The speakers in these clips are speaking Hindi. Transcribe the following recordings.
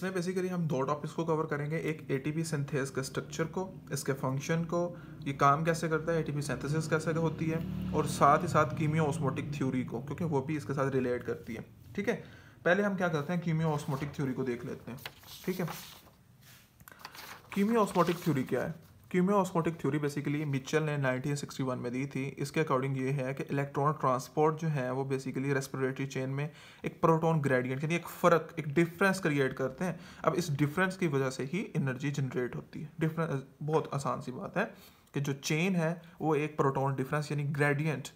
इसमें बेसिकली हम दो टॉपिक्स को कवर करेंगे एक ए टी सिंथेस के स्ट्रक्चर को इसके फंक्शन को ये काम कैसे करता है ए टी सिंथेसिस कैसे होती है और साथ ही साथ कीमियो ऑस्मोटिक थ्योरी को क्योंकि वो भी इसके साथ रिलेट करती है ठीक है पहले हम क्या करते हैं कीमियो ऑस्मोटिक थ्योरी को देख लेते हैं ठीक है कीमियो ऑस्मोटिक थ्योरी क्या है chemiosmotic theory basically Mitchell ने 1961 में दी थी इसके अकॉर्डिंग ये है कि इलेक्ट्रॉन ट्रांसपोर्ट जो है वो बेसिकली रेस्पिरेटरी चेन में एक प्रोटॉन ग्रेडियंट यानी एक फ़र्क एक डिफरेंस क्रिएट करते हैं अब इस डिफरेंस की वजह से ही एनर्जी जनरेट होती है डिफरेंस बहुत आसान सी बात है कि जो चेन है वो एक प्रोटोन डिफरेंस यानी ग्रेडियंट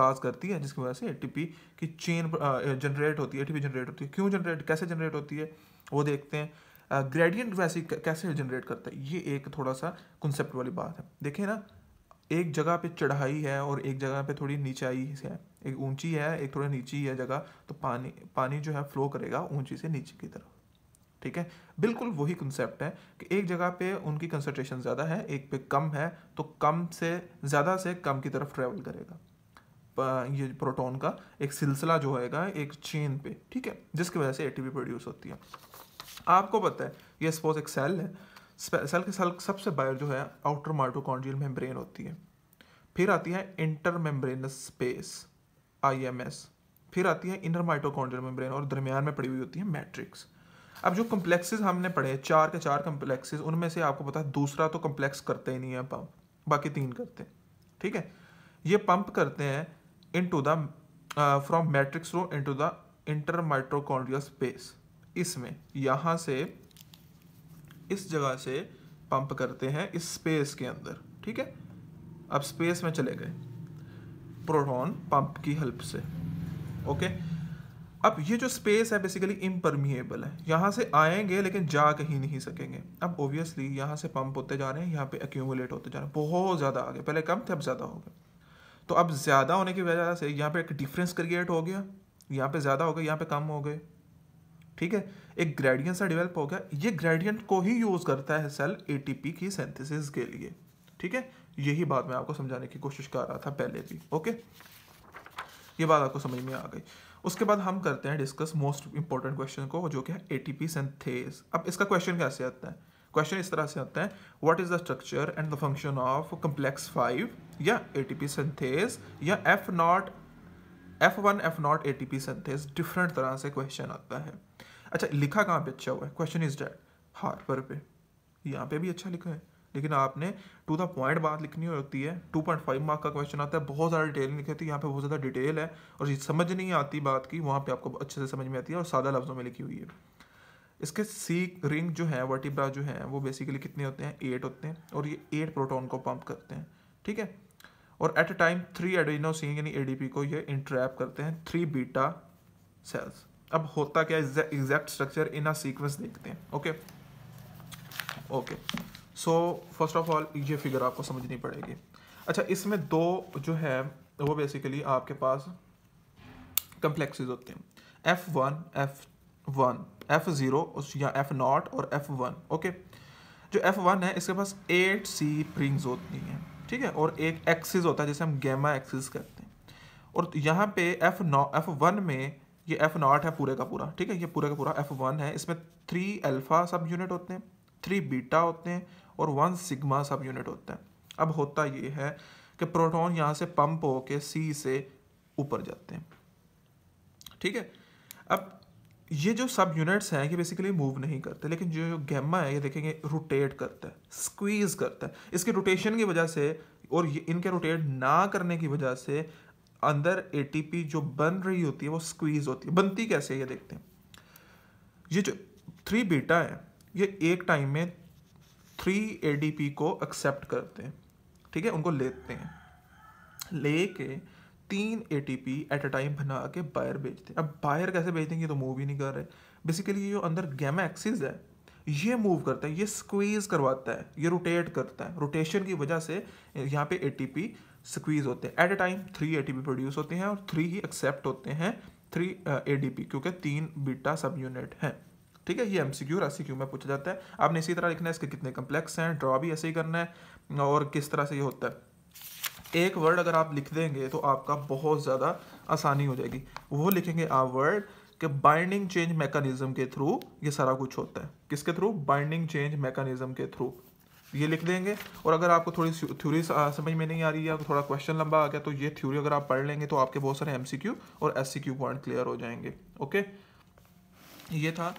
काज करती है जिसकी वजह से ए की चेन जनरेट होती है ए जनरेट होती है क्यों जनरेट कैसे जनरेट होती है वो देखते हैं ग्रेडियंट वैसे कैसे जनरेट करता है ये एक थोड़ा सा कंसेप्ट वाली बात है देखिए ना एक जगह पे चढ़ाई है और एक जगह पे थोड़ी नीचाई है एक ऊंची है एक थोड़ी नीची है जगह तो पानी पानी जो है फ्लो करेगा ऊंची से नीचे की तरफ ठीक है बिल्कुल वही कंसेप्ट है कि एक जगह पे उनकी कंसंट्रेशन ज़्यादा है एक पे कम है तो कम से ज़्यादा से कम की तरफ ट्रेवल करेगा ये प्रोटॉन का एक सिलसिला जो होएगा एक चेन पे ठीक है जिसकी वजह से एटीपी प्रोड्यूस होती है आपको पता है ये सपोज एक सेल है सेल के सेल सबसे बाहर जो है आउटर माइटोकॉन्ड्रियल मेम्ब्रेन होती है फिर आती है इंटर मेम्ब्रेनस स्पेस आईएमएस फिर आती है इनर माइटोकॉन्ड्रियल मेम्ब्रेन और दरमियान में पड़ी हुई होती है मैट्रिक्स अब जो कम्प्लेक्सेज हमने पढ़े चार के चार कम्प्लेक्सेज उनमें से आपको पता है दूसरा तो कम्प्लेक्स करते ही नहीं है पंप बाकी तीन करते हैं ठीक है ये पंप करते हैं into the from matrix रो into the inter mitochondrial space इसमें यहां से इस जगह से पंप करते हैं इस स्पेस के अंदर ठीक है अब स्पेस में चले गए प्रोटॉन पंप की हेल्प से ओके अब ये जो स्पेस है बेसिकली इम्परमिएबल है यहाँ से आएंगे लेकिन जा कहीं नहीं सकेंगे अब ओबियसली यहाँ से पंप होते जा रहे हैं यहाँ पे एक्यूमुलेट होते जा रहे हैं बहुत ज़्यादा आगे पहले कम थे अब ज़्यादा हो गए तो अब ज़्यादा होने की वजह से यहाँ पे एक डिफरेंस क्रिएट हो गया यहाँ पे ज़्यादा हो गए यहाँ पे कम हो गए ठीक है एक ग्रेडियंट सा डिवेल्प हो गया ये ग्रेडियंट को ही यूज़ करता है सेल एटीपी की सेंथेसिस के लिए ठीक है यही बात मैं आपको समझाने की कोशिश कर रहा था पहले भी ओके ये बात आपको समझ में आ गई उसके बाद हम करते हैं डिस्कस मोस्ट इंपॉर्टेंट क्वेश्चन को जो कि है ए टी पी सेंथेस अब इसका क्वेश्चन कैसे आता है क्वेश्चन इस तरह से आता है what is the structure and the function of complex five या ए सेंथेस या F naught F one F naught A T P synthase different तरह से क्वेश्चन आता है अच्छा लिखा कहाँ पे अच्छा हुआ है क्वेश्चन इज डैट हार्पर पे यहाँ पे भी अच्छा लिखा है लेकिन आपने टू द पॉइंट बात लिखनी होती है टू पॉइंट फाइव मार्क का क्वेश्चन आता है बहुत ज़्यादा डिटेल लिखी होती है यहाँ पे बहुत ज़्यादा डिटेल है और ये समझ नहीं आती बात की वहाँ पे आपको अच्छे से समझ में आती है और सादा लफ्ज़ों में लिखी हुई है इसके सी रिंग जो है वर्टिब्रा जो है वो बेसिकली कितने होते हैं एट होते हैं और ये एट प्रोटोन को पम्प करते हैं ठीक है और at a time three adenosine यानी पी को ये इंट्रैप करते हैं थ्री बीटा सेल्स अब होता क्या exact structure in a sequence देखते हैं okay okay so first of all ये फिगर आपको समझनी पड़ेगी अच्छा इसमें दो जो है वो बेसिकली आपके पास कम्प्लेक्सेज होते हैं F one F one F zero या एफ नॉट और एफ वन ओके जो एफ वन है इसके पास एट सी प्रिंग्स होती हैं ठीक है और एक एक्सिस होता है जिसे हम गैमा एक्सिस कहते हैं और यहाँ पे एफ नॉ एफ वन में ये एफ नॉट है पूरे का पूरा ठीक है ये पूरे का पूरा एफ वन है इसमें थ्री अल्फ़ा सब यूनिट होते हैं थ्री बीटा होते हैं और वन सिग्मा सब यूनिट होते हैं अब होता ये है कि प्रोटॉन यहाँ से पंप होके सी से ऊपर जाते हैं ठीक है अब ये जो सब यूनिट्स हैं ये बेसिकली मूव नहीं करते लेकिन जो गैमा है ये देखेंगे रोटेट करता है स्क्वीज़ करता है इसके रोटेशन की वजह से और ये इनके रोटेट ना करने की वजह से अंदर एटीपी जो बन रही होती है वो स्क्वीज होती है बनती कैसे है ये देखते हैं ये जो थ्री बीटा है ये एक टाइम में थ्री एडीपी को एक्सेप्ट करते हैं ठीक है उनको लेते हैं लेके तीन एटीपी एट अ टाइम बना के बाहर भेजते हैं अब बाहर कैसे भेजते हैं ये तो मूव ही नहीं कर रहे बेसिकली ये जो अंदर गैमा एक्सिस है ये मूव करता है ये स्क्वीज करवाता है ये रोटेट करता है रोटेशन की वजह से यहाँ पे एटीपी स्क्वीज होते हैं at a time three ATP produce होते हैं और थ्री ही एक्सेप्ट होते हैं थ्री एडीपी uh, क्योंकि तीन बीटा सब यूनिट हैं ठीक है ये एमसीक्यू और क्यू में पूछा जाता है आपने इसी तरह लिखना है इसके कितने कम्प्लेक्स हैं ड्रॉ भी ऐसे ही करना है और किस तरह से ये होता है एक वर्ड अगर आप लिख देंगे तो आपका बहुत ज़्यादा आसानी हो जाएगी वो लिखेंगे आप वर्ड कि बाइंडिंग चेंज मैकेनिज्म के थ्रू ये सारा कुछ होता है किसके थ्रू बाइंडिंग चेंज मैकेनिज्म के थ्रू ये लिख देंगे और अगर आपको थोड़ी थ्योरी समझ में नहीं आ रही है थोड़ा क्वेश्चन लंबा आ गया तो ये थ्योरी अगर आप पढ़ लेंगे तो आपके बहुत सारे एम और एस पॉइंट क्लियर हो जाएंगे ओके ये था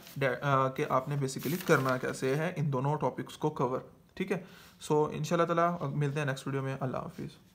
कि आपने बेसिकली करना कैसे है इन दोनों टॉपिक्स को कवर ठीक है सो इन मिलते हैं नेक्स्ट वीडियो में अल्लाह हाफिज़